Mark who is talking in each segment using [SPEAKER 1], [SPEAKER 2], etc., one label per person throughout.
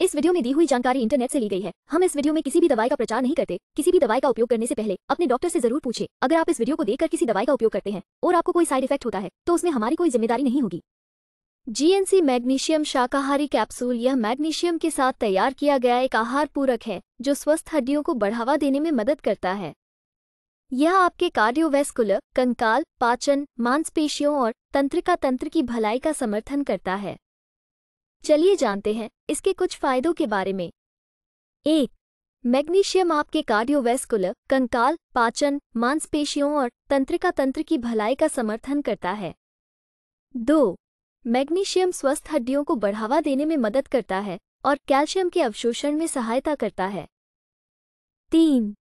[SPEAKER 1] इस वीडियो में दी हुई जानकारी इंटरनेट से ली गई है हम इस वीडियो में किसी भी दवाई का प्रचार नहीं करते किसी भी दवाई का उपयोग करने से पहले अपने डॉक्टर से जरूर पूछे अगर आप इस वीडियो को देखकर किसी दवाई का उपयोग करते हैं और आपको कोई साइड इफेक्ट होता है तो उसमें हमारी कोई जिम्मेदारी नहीं होगी जीएनसी मैग्नीशियम शाकाहारी कैप्सूल यह मैग्नीशियम के साथ तैयार किया गया एक आहार पूरक है जो स्वस्थ हड्डियों को बढ़ावा देने में मदद करता है यह आपके कार्डियोवेस्कुलर कंकाल पाचन मांसपेशियों और तंत्रिका तंत्र की भलाई का समर्थन करता है चलिए जानते हैं इसके कुछ फायदों के बारे में एक मैग्नीशियम आपके कार्डियोवेस्कुलर कंकाल पाचन मांसपेशियों और तंत्रिका तंत्र की भलाई का समर्थन करता है दो मैग्नीशियम स्वस्थ हड्डियों को बढ़ावा देने में मदद करता है और कैल्शियम के अवशोषण में सहायता करता है तीन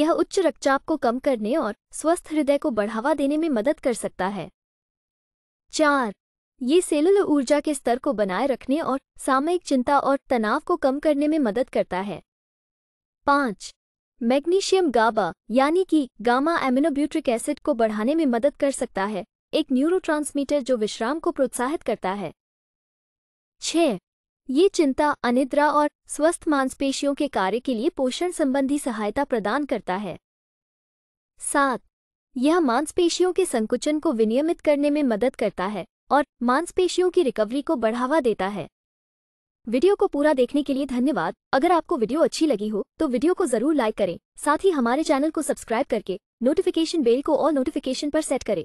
[SPEAKER 1] यह उच्च रक्तचाप को कम करने और स्वस्थ हृदय को बढ़ावा देने में मदद कर सकता है चार ये सेलुलर ऊर्जा के स्तर को बनाए रखने और सामयिक चिंता और तनाव को कम करने में मदद करता है पाँच मैग्नीशियम गाबा यानी कि गामा एमिनोब्यूट्रिक एसिड को बढ़ाने में मदद कर सकता है एक न्यूरोट्रांसमीटर जो विश्राम को प्रोत्साहित करता है छ ये चिंता अनिद्रा और स्वस्थ मांसपेशियों के कार्य के लिए पोषण संबंधी सहायता प्रदान करता है सात यह मांसपेशियों के संकुचन को विनियमित करने में मदद करता है और मांसपेशियों की रिकवरी को बढ़ावा देता है वीडियो को पूरा देखने के लिए धन्यवाद अगर आपको वीडियो अच्छी लगी हो तो वीडियो को जरूर लाइक करें साथ ही हमारे चैनल को सब्सक्राइब करके नोटिफिकेशन बेल को ऑल नोटिफिकेशन पर सेट करें